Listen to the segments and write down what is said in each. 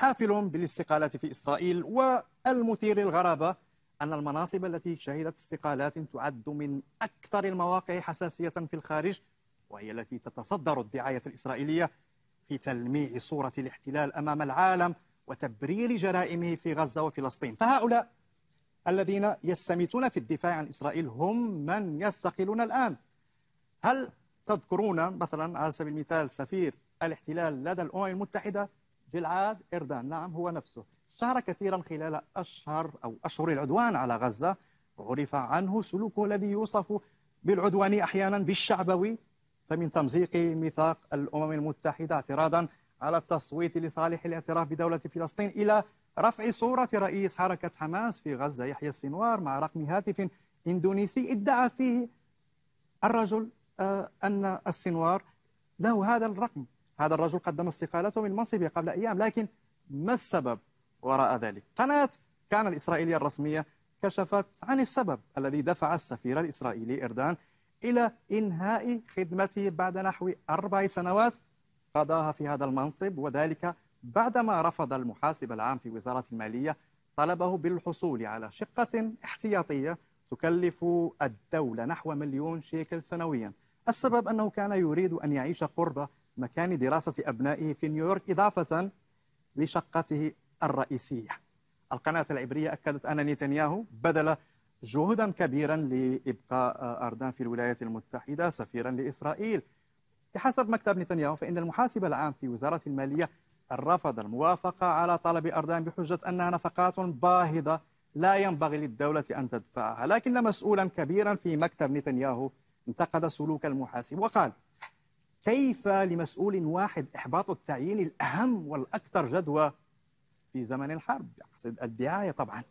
حافل بالاستقالات في إسرائيل والمثير للغرابة أن المناصب التي شهدت استقالات تعد من أكثر المواقع حساسية في الخارج وهي التي تتصدر الدعاية الإسرائيلية في تلميع صورة الاحتلال أمام العالم وتبرير جرائمه في غزة وفلسطين فهؤلاء الذين يستمتون في الدفاع عن إسرائيل هم من يستقلون الآن هل تذكرون مثلا على سبيل المثال سفير الاحتلال لدى الأمم المتحدة جلعاد إردان نعم هو نفسه شعر كثيرا خلال أشهر أو أشهر العدوان على غزة عرف عنه سلوكه الذي يوصف بالعدواني أحيانا بالشعبوي فمن تمزيق ميثاق الأمم المتحدة اعتراضا على التصويت لصالح الاعتراف بدولة فلسطين إلى رفع صورة رئيس حركة حماس في غزة يحيى السنوار مع رقم هاتف إندونيسي ادعى فيه الرجل آه، أن السنوار له هذا الرقم هذا الرجل قدم استقالته من منصبه قبل أيام لكن ما السبب وراء ذلك قناة كان الإسرائيلية الرسمية كشفت عن السبب الذي دفع السفير الإسرائيلي إردان إلى إنهاء خدمته بعد نحو أربع سنوات قضاها في هذا المنصب وذلك بعدما رفض المحاسب العام في وزارة المالية طلبه بالحصول على شقة احتياطية تكلف الدولة نحو مليون شيكل سنويا السبب أنه كان يريد أن يعيش قرب مكان دراسة أبنائه في نيويورك إضافة لشقته الرئيسية القناة العبرية أكدت أن نتنياهو بذل جهدا كبيرا لإبقاء أردان في الولايات المتحدة سفيرا لإسرائيل بحسب مكتب نتنياهو فإن المحاسب العام في وزارة المالية رفض الموافقة على طلب أردان بحجة أنها نفقات باهظة لا ينبغي للدولة أن تدفعها لكن مسؤولا كبيرا في مكتب نتنياهو انتقد سلوك المحاسب وقال كيف لمسؤول واحد إحباط التعيين الأهم والأكثر جدوى في زمن الحرب أقصد الدعاية طبعا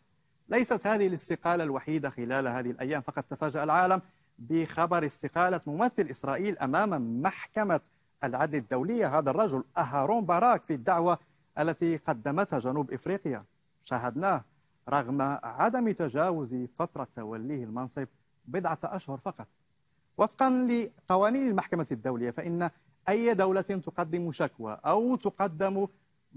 ليست هذه الاستقالة الوحيدة خلال هذه الأيام فقد تفاجأ العالم بخبر استقالة ممثل إسرائيل أمام محكمة العدل الدولية هذا الرجل أهارون باراك في الدعوة التي قدمتها جنوب إفريقيا شاهدناه رغم عدم تجاوز فترة توليه المنصب بضعة أشهر فقط وفقا لقوانين المحكمة الدولية فإن أي دولة تقدم شكوى أو تقدم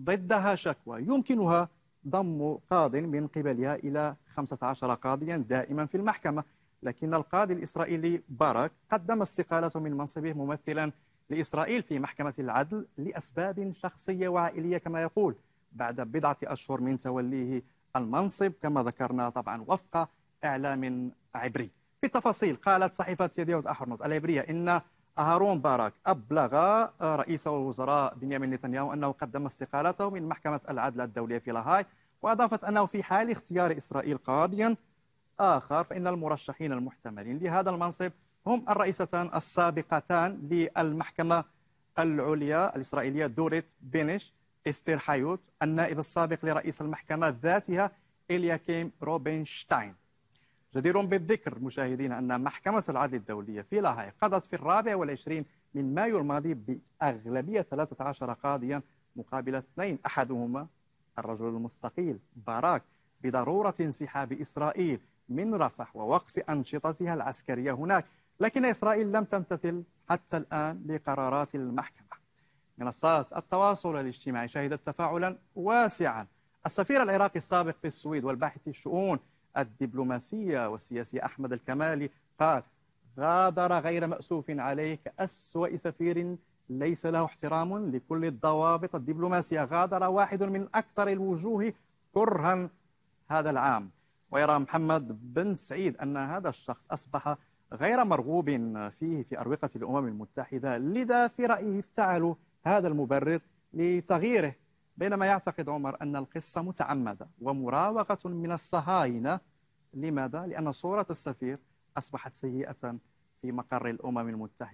ضدها شكوى يمكنها ضم قاض من قبلها إلى 15 قاضيا دائما في المحكمة لكن القاضي الإسرائيلي باراك قدم استقالته من منصبه ممثلا لإسرائيل في محكمة العدل لأسباب شخصية وعائلية كما يقول بعد بضعة أشهر من توليه المنصب كما ذكرنا طبعا وفق إعلام عبري في التفاصيل قالت صحيفة يديوت أحرنوت العبرية إن هارون باراك أبلغ رئيس الوزراء بنيامين نتنياهو أنه قدم استقالته من محكمة العدل الدولية في لاهاي وأضافت أنه في حال اختيار إسرائيل قاضيا آخر فإن المرشحين المحتملين لهذا المنصب هم الرئيستان السابقتان للمحكمة العليا الإسرائيلية دوريت بينش استير حيوت النائب السابق لرئيس المحكمة ذاتها إلياكيم روبنشتاين جدير بالذكر مشاهدينا أن محكمة العدل الدولية في لاهاي قضت في الرابع والعشرين من مايو الماضي بأغلبية 13 قاضيا مقابل اثنين أحدهما الرجل المستقيل باراك بضرورة انسحاب إسرائيل من رفح ووقف أنشطتها العسكرية هناك لكن إسرائيل لم تمتثل حتى الآن لقرارات المحكمة منصات التواصل الاجتماعي شهدت تفاعلا واسعا السفير العراقي السابق في السويد والباحث في الشؤون الدبلوماسية والسياسي أحمد الكمالي قال غادر غير مأسوف عليه كأسوأ سفير ليس له احترام لكل الضوابط الدبلوماسية غادر واحد من أكثر الوجوه كرها هذا العام ويرى محمد بن سعيد أن هذا الشخص أصبح غير مرغوب فيه في أروقة الأمم المتحدة لذا في رأيه افتعلوا هذا المبرر لتغييره بينما يعتقد عمر أن القصة متعمدة ومراوغة من الصهاينة لماذا؟ لأن صورة السفير أصبحت سيئة في مقر الأمم المتحدة